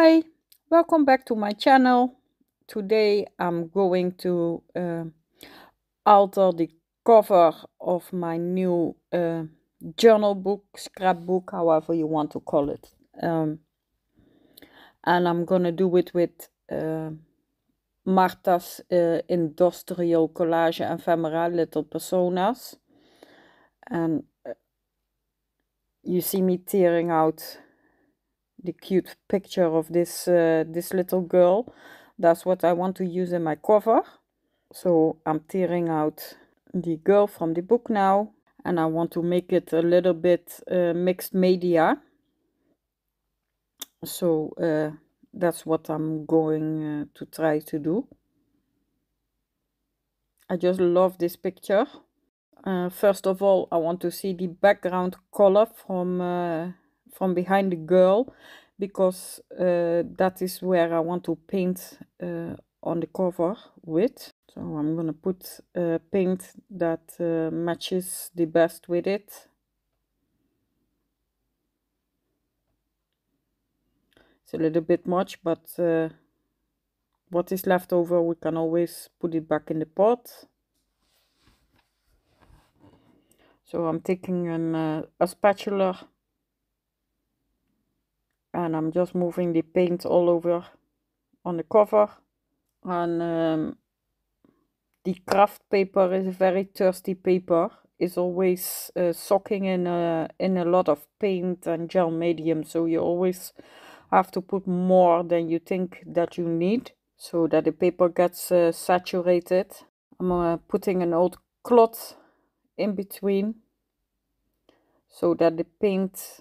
hi welcome back to my channel today i'm going to uh, alter the cover of my new uh, journal book scrapbook however you want to call it um, and i'm gonna do it with uh, marta's uh, industrial collage ephemera little personas and uh, you see me tearing out the cute picture of this uh, this little girl that's what I want to use in my cover so I'm tearing out the girl from the book now and I want to make it a little bit uh, mixed media so uh, that's what I'm going uh, to try to do I just love this picture uh, first of all, I want to see the background color from uh, from behind the girl because uh, that is where I want to paint uh, on the cover with. So I'm gonna put uh, paint that uh, matches the best with it. It's a little bit much, but uh, what is left over, we can always put it back in the pot. So I'm taking an, uh, a spatula and I'm just moving the paint all over on the cover and um, ehm, the craft paper is a very thirsty paper is always uh, soaking in a, uh, in a lot of paint and gel medium so you always have to put more than you think that you need so that the paper gets uh, saturated I'm uh, putting an old cloth in between so that the paint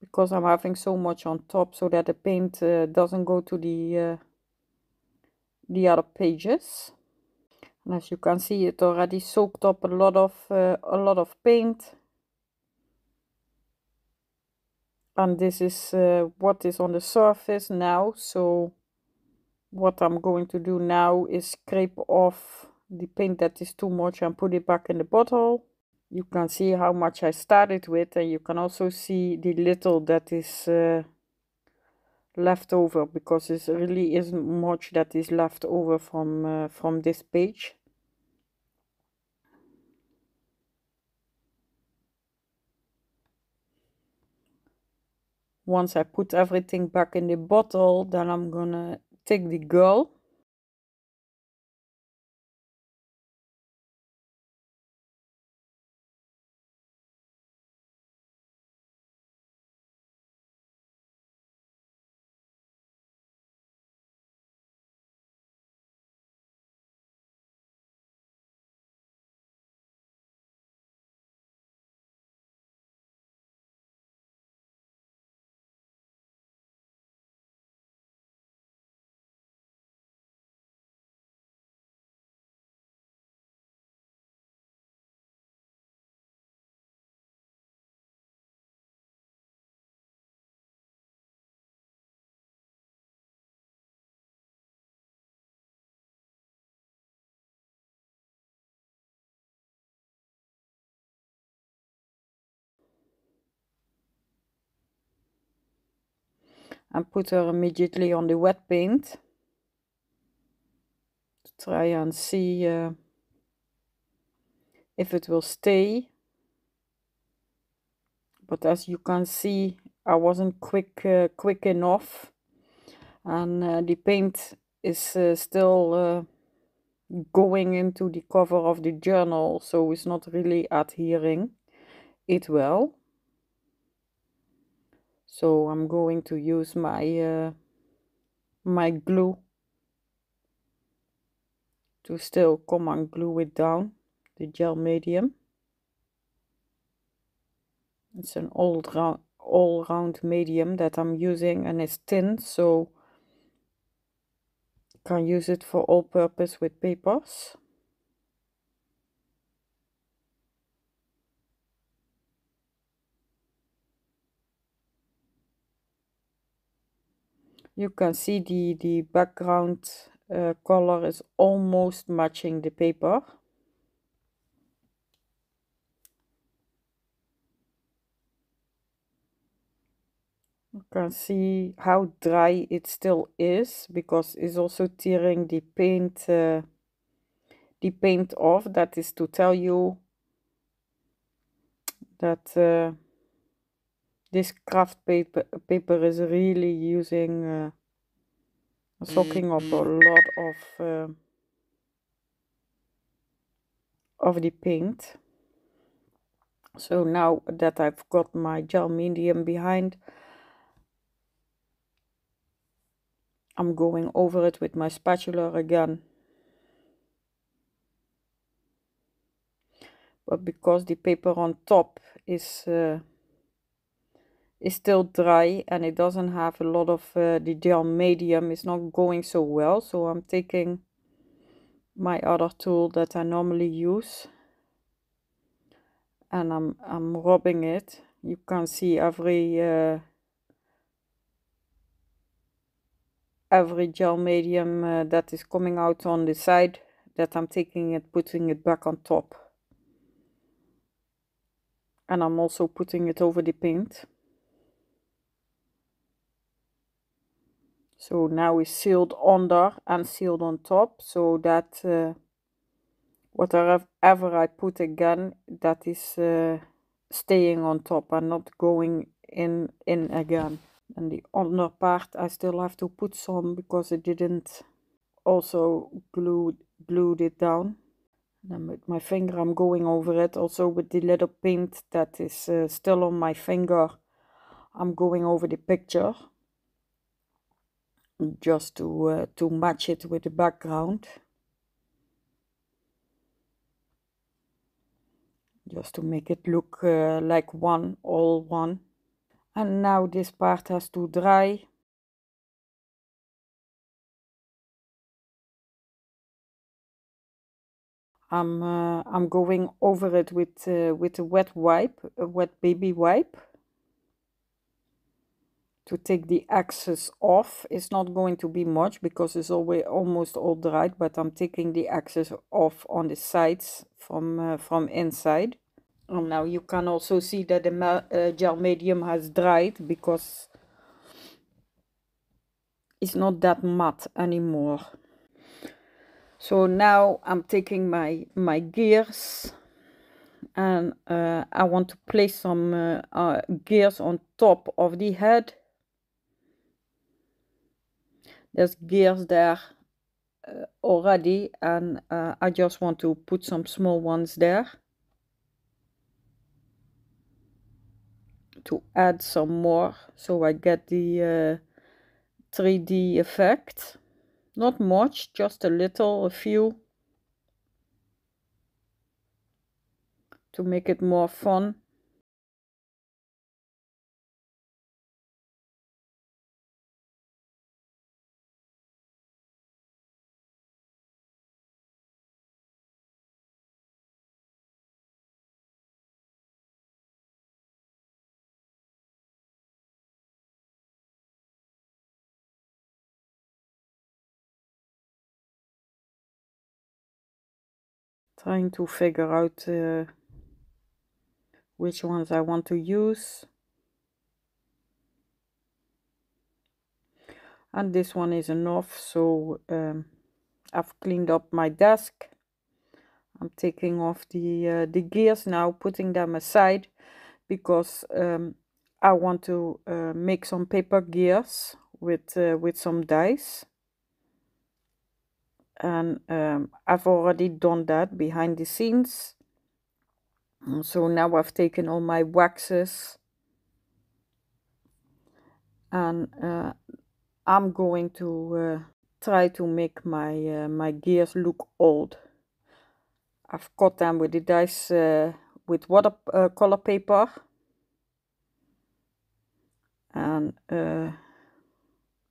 because I'm having so much on top so that the paint uh, doesn't go to the uh, the other pages and as you can see it already soaked up a lot of uh, a lot of paint and this is uh, what is on the surface now so what I'm going to do now is scrape off the paint that is too much and put it back in the bottle you can see how much I started with and you can also see the little that is uh, left over because there really isn't much that is left over from uh, from this page once I put everything back in the bottle then I'm gonna take the girl and put her immediately on the wet paint to try and see uh, if it will stay but as you can see I wasn't quick uh, quick enough and uh, the paint is uh, still uh, going into the cover of the journal so it's not really adhering it well so I'm going to use my uh, my glue to still come and glue it down the gel medium it's an all round all round medium that I'm using and it's thin so can use it for all purpose with papers you can see the, the background uh, color is almost matching the paper. You can see how dry it still is because it's also tearing the paint uh, the paint off. That is to tell you that uh, this craft paper paper is really using uh, soaking up a mm-hmm. lot of uh, of the paint so now that I've got my gel medium behind I'm going over it with my spatula again but because the paper on top is uh, is still dry and it doesn't have a lot of uh, the gel medium It's not going so well so I'm taking my other tool that I normally use and I'm, I'm rubbing it you can see every uh, every gel medium uh, that is coming out on the side that I'm taking it putting it back on top and I'm also putting it over the paint so now we sealed under and sealed on top so that uh, whatever I put again that is uh, staying on top and not going in in again and the under part I still have to put some because I didn't also glue glued it down and with my finger I'm going over it also with the little paint that is uh, still on my finger I'm going over the picture just to uh, to match it with the background just to make it look uh, like one all one and now this part has to dry I'm uh, I'm going over it with uh, with a wet wipe a wet baby wipe to take the excess off it's not going to be much because it's always almost all dried but I'm taking the excess off on the sides from uh, from inside and now you can also see that the uh, gel medium has dried because it's not that matte anymore so now I'm taking my my gears and uh, I want to place some uh, uh, gears on top of the head there's gears there uh, already and uh, I just want to put some small ones there to add some more so I get the uh, 3D effect not much just a little a few to make it more fun trying to figure out uh, which ones I want to use. And this one is enough, so um, I've cleaned up my desk. I'm taking off the uh, the gears now, putting them aside because um, I want to uh, make some paper gears with uh, with some dies and um, I've already done that behind the scenes so now I've taken all my waxes and uh, I'm going to uh, try to make my uh, my gears look old I've cut them with the dice uh, with watercolor uh, paper and uh,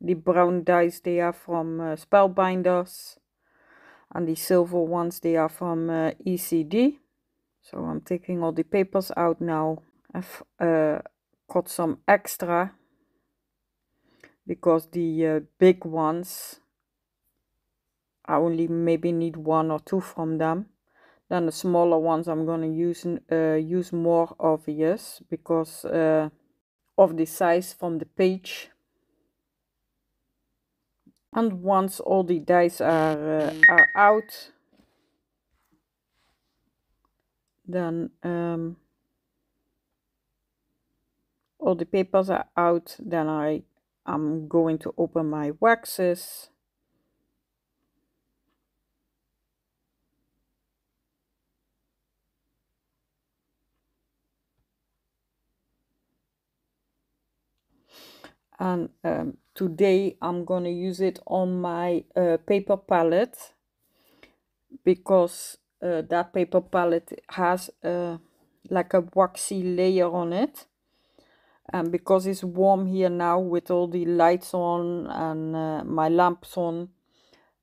the brown dice they are from spellbinders and the silver ones they are from uh, ECD so I'm taking all the papers out now I've uh, got some extra because the uh, big ones I only maybe need one or two from them then the smaller ones I'm gonna use uh, use more obvious because uh, of the size from the page and once all the dice are, uh, are out then um, all the papers are out then I am going to open my waxes and um, today I'm gonna use it on my uh, paper palette because uh, that paper palette has uh, like a waxy layer on it and because it's warm here now with all the lights on and uh, my lamps on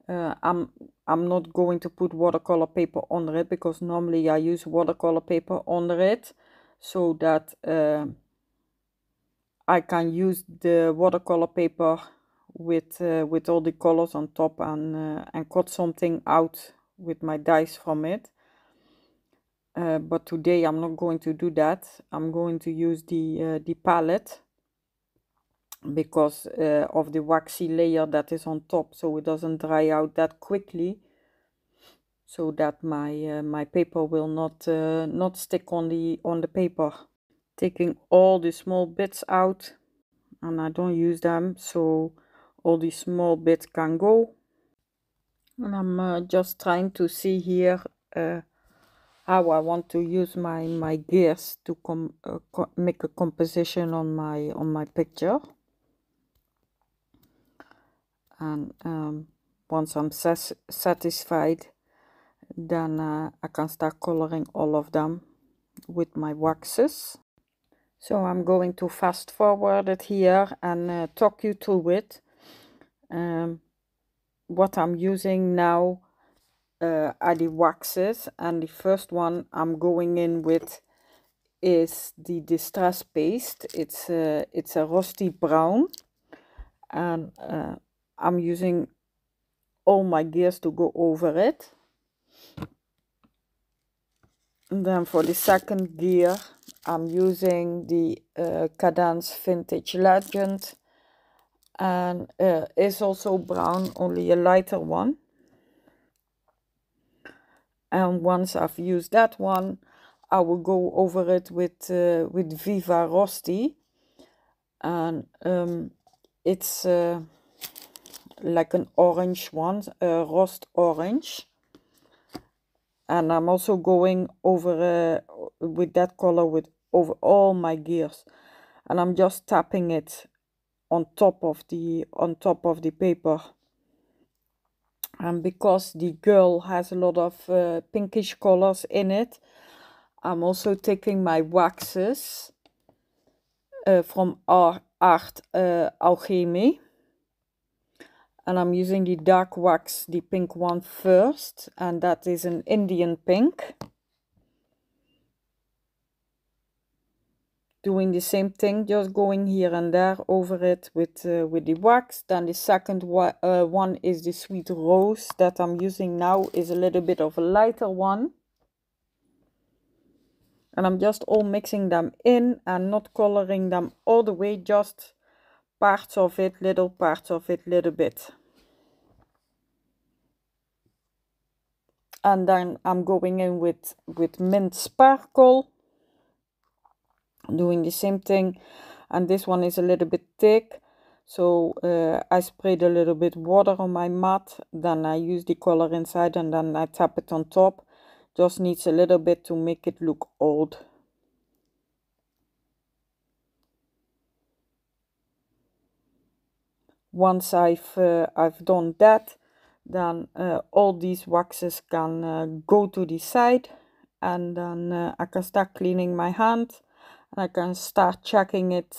uh, I'm I'm not going to put watercolor paper under it because normally I use watercolor paper under it so that uh, I can use the watercolor paper with uh, with all the colors on top and uh, and cut something out with my dies from it uh, but today I'm not going to do that I'm going to use the uh, the palette because uh, of the waxy layer that is on top so it doesn't dry out that quickly so that my uh, my paper will not not stick on the on the paper taking all the small bits out and I don't use them so all the small bits can go and I'm uh, just trying to see here uh, how I want to use my my gears to uh, make a composition on my on my picture and um, once I'm satisfied then uh, I can start coloring all of them with my waxes so I'm going to fast forward it here and uh, talk you through it. Um, what I'm using now uh, are the waxes and the first one I'm going in with is the distress paste. It's a, uh, it's a rusty brown and uh, I'm using all my gears to go over it then for the second gear, I'm using the uh, Cadence Vintage Legend. And uh, it's also brown, only a lighter one. And once I've used that one, I will go over it with, uh, with Viva Rosti. And um, it's uh, like an orange one, a uh, rust orange and I'm also going over uh, with that color with over all my gears and I'm just tapping it on top of the on top of the paper and because the girl has a lot of uh, pinkish colors in it I'm also taking my waxes uh, from Art, Art uh, Alchemy and I'm using the dark wax, the pink one first, and that is an Indian pink. Doing the same thing, just going here and there over it with, uh, with the wax. Then the second uh, one is the Sweet Rose that I'm using now is a little bit of a lighter one. And I'm just all mixing them in and not coloring them all the way, just parts of it, little parts of it, little bit. And then I'm going in with, with mint sparkle. doing the same thing. And this one is a little bit thick. So uh, I sprayed a little bit water on my mat. Then I use the color inside and then I tap it on top. Just needs a little bit to make it look old. once I've, uh, I've done that, then uh, all these waxes can uh, go to the side and then I can start cleaning my hand and I can start checking it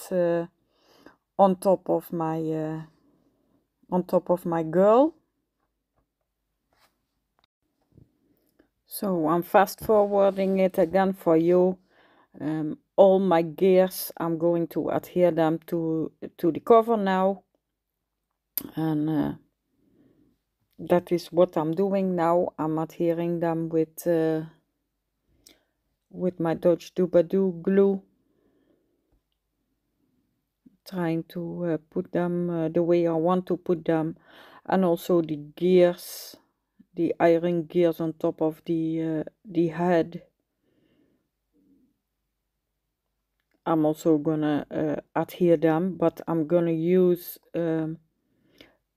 on top of my on top of my girl. So I'm fast forwarding it again for you. Um, all my gears, I'm going to adhere them to, to the cover now and uh, that is what I'm doing now I'm adhering them with uh, with my Dodge Doobadoo glue trying to uh, put them uh, the way I want to put them and also the gears the iron gears on top of the uh, the head I'm also gonna uh, adhere them but I'm gonna use um,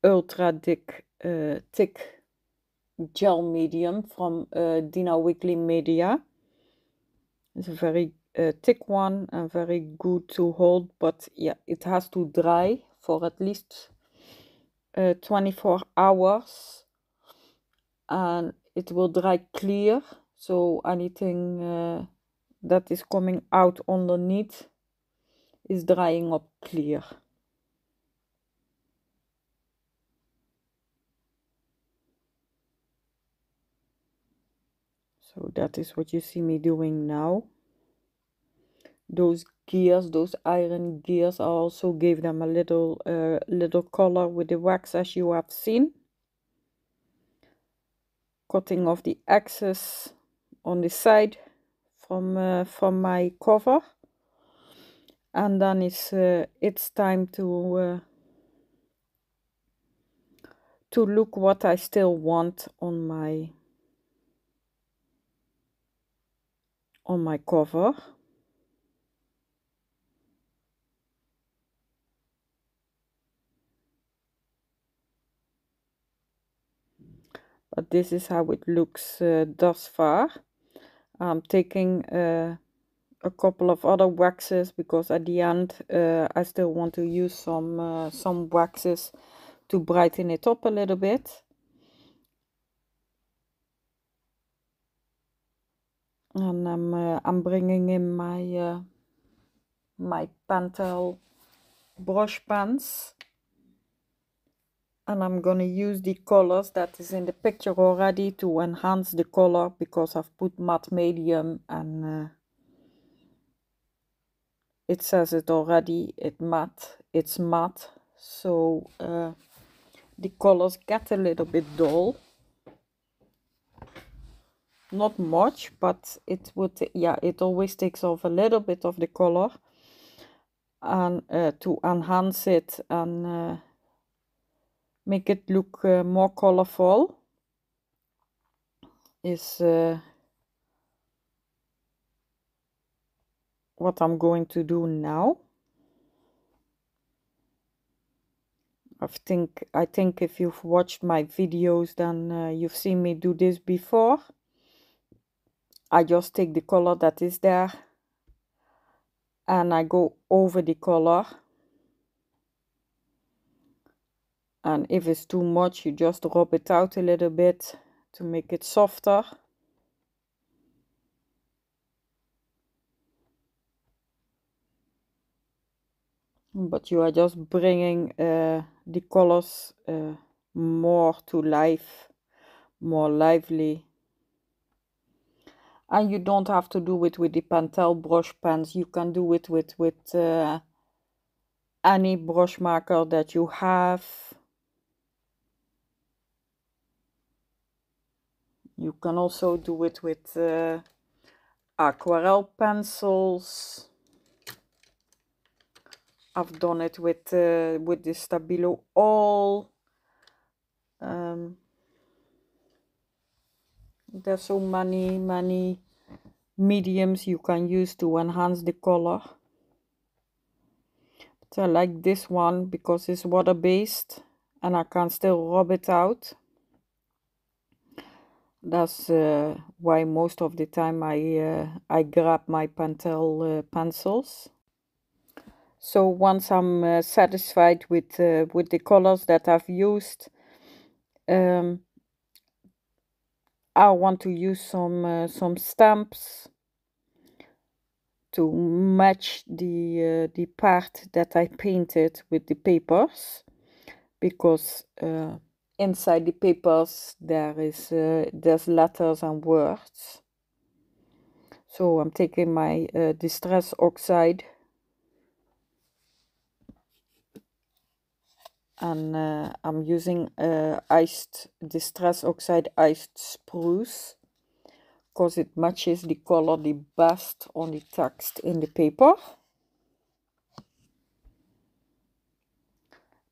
ultra thick, uh, thick gel medium from uh, Dina Weekly Media. It's a very uh, thick one and very good to hold, but yeah, it has to dry for at least uh, 24 hours and it will dry clear. So anything uh, that is coming out underneath is drying up clear. so that is what you see me doing now those gears those iron gears I also gave them a little uh, little color with the wax as you have seen cutting off the excess on the side from uh, from my cover and then it's uh, it's time to uh, to look what I still want on my on my cover but this is how it looks uh, thus far I'm taking uh, a couple of other waxes because at the end uh, I still want to use some uh, some waxes to brighten it up a little bit and I'm ehm, uh, I'm bringing in my uh, my Pantel brush pens, and I'm gonna use the colors that is in the picture already to enhance the color because I've put matte medium and uh, it says it already it matte it's matte so uh, the colors get a little bit dull not much but it would yeah it always takes off a little bit of the color and uh, to enhance it and uh, make it look uh, more colorful is uh, what I'm going to do now I think I think if you've watched my videos then uh, you've seen me do this before I just take the color that is there and I go over the color and if it's too much you just rub it out a little bit to make it softer but you are just bringing uh, the colors uh, more to life more lively and you don't have to do it with the Pantel brush pens. You can do it with, with uh, any brush marker that you have. You can also do it with uh, aquarel pencils. I've done it with uh, with the Stabilo All. Um, there's so many many mediums you can use to enhance the color but I like this one because it's water based and I can still rub it out that's uh, why most of the time I uh, I grab my Pentel uh, pencils so once I'm uh, satisfied with uh, with the colors that I've used um, I want to use some uh, some stamps to match the uh, the part that I painted with the papers because uh, inside the papers there is uh, there's letters and words so I'm taking my uh, distress oxide and uh, I'm using uh, iced distress oxide iced spruce because it matches the color the best on the text in the paper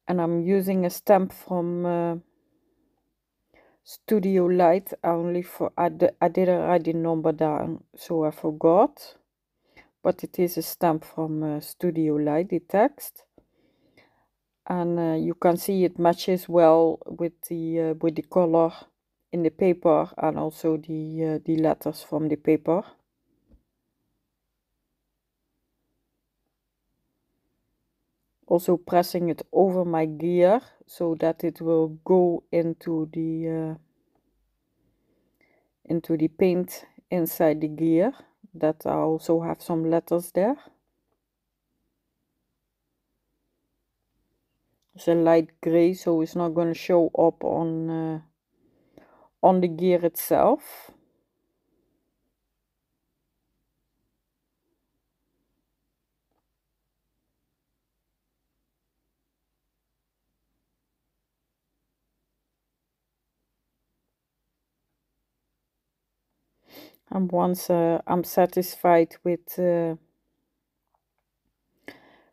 and I'm using a stamp from uh, Studio Light I only for I, I didn't write the number down so I forgot but it is a stamp from uh, Studio Light the text and uh, you can see it matches well with the uh, with the color in the paper and also the uh, the letters from the paper also pressing it over my gear so that it will go into the uh, into the paint inside the gear that I also have some letters there it's a light gray so it's not going to show up on uh, on the gear itself and once uh, I'm satisfied with uh,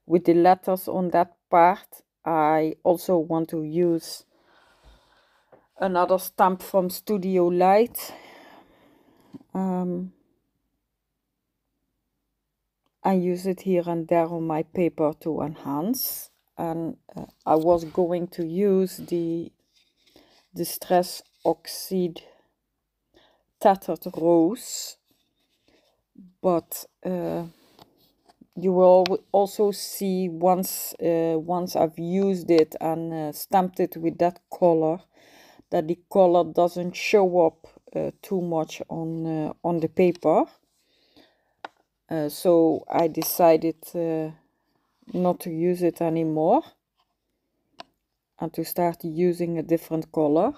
with the letters on that part I also want to use another stamp from Studio Light. Um, I use it here and there on my paper to enhance. And uh, I was going to use the Distress Oxide Tattered Rose, but uh, you will also see once uh, once I've used it and uh, stamped it with that color that the color doesn't show up uh, too much on uh, on the paper uh, so I decided uh, not to use it anymore and to start using a different color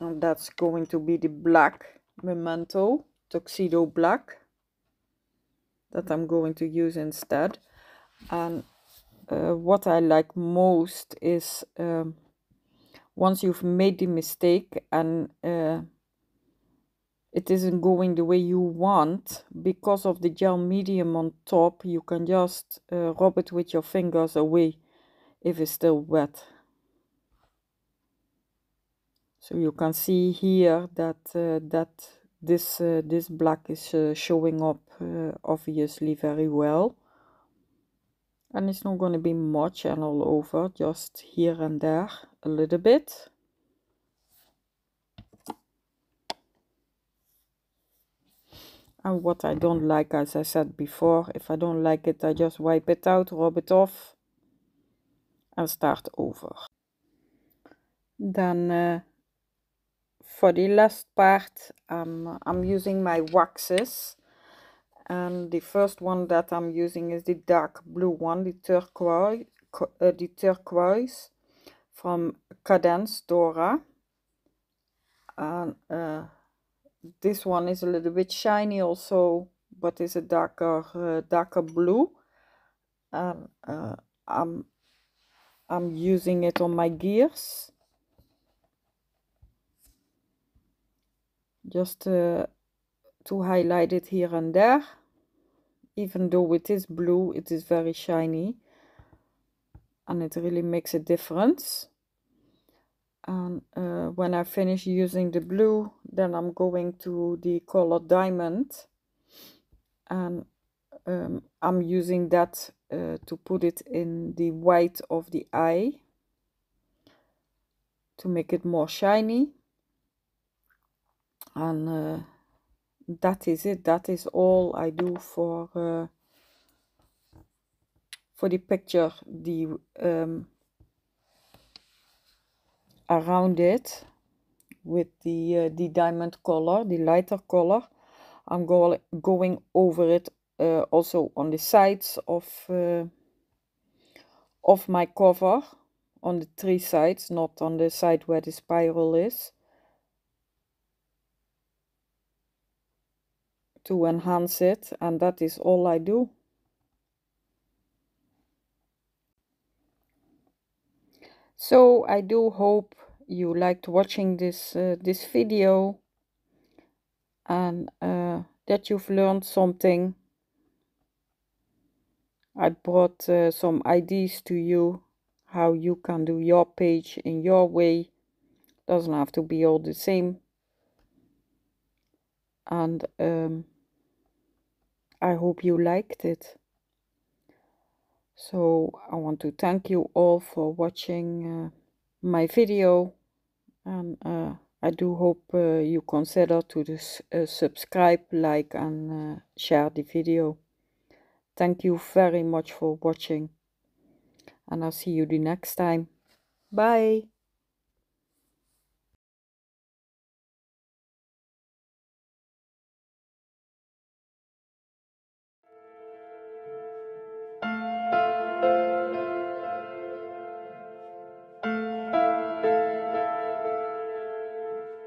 and that's going to be the black memento tuxedo black that I'm going to use instead. And uh, what I like most is um, once you've made the mistake and uh, it isn't going the way you want, because of the gel medium on top, you can just uh, rub it with your fingers away if it's still wet. So you can see here that uh, that this uh, this black is uh, showing up uh, obviously very well and it's not going to be much and all over just here and there a little bit and what I don't like as I said before if I don't like it I just wipe it out rub it off and start over then uh, for the last part um, I'm using my waxes and the first one that I'm using is the dark blue one the turquoise uh, the turquoise from Cadence Dora and uh, this one is a little bit shiny also but it's a darker uh, darker blue and uh, I'm I'm using it on my gears just uh, to highlight it here and there even though it is blue it is very shiny and it really makes a difference and uh, when I finish using the blue then I'm going to the color diamond and um, I'm using that uh, to put it in the white of the eye to make it more shiny and uh, that is it that is all I do for uh, for the picture the um, around it with the uh, the diamond color the lighter color I'm go going over it uh, also on the sides of uh, of my cover on the three sides not on the side where the spiral is to enhance it and that is all I do. So I do hope you liked watching this uh, this video and uh, that you've learned something. I brought uh, some ideas to you how you can do your page in your way. Doesn't have to be all the same. And um, I hope you liked it. So I want to thank you all for watching uh, my video and uh, I do hope uh, you consider to uh, subscribe, like and uh, share the video. Thank you very much for watching and I'll see you the next time. Bye!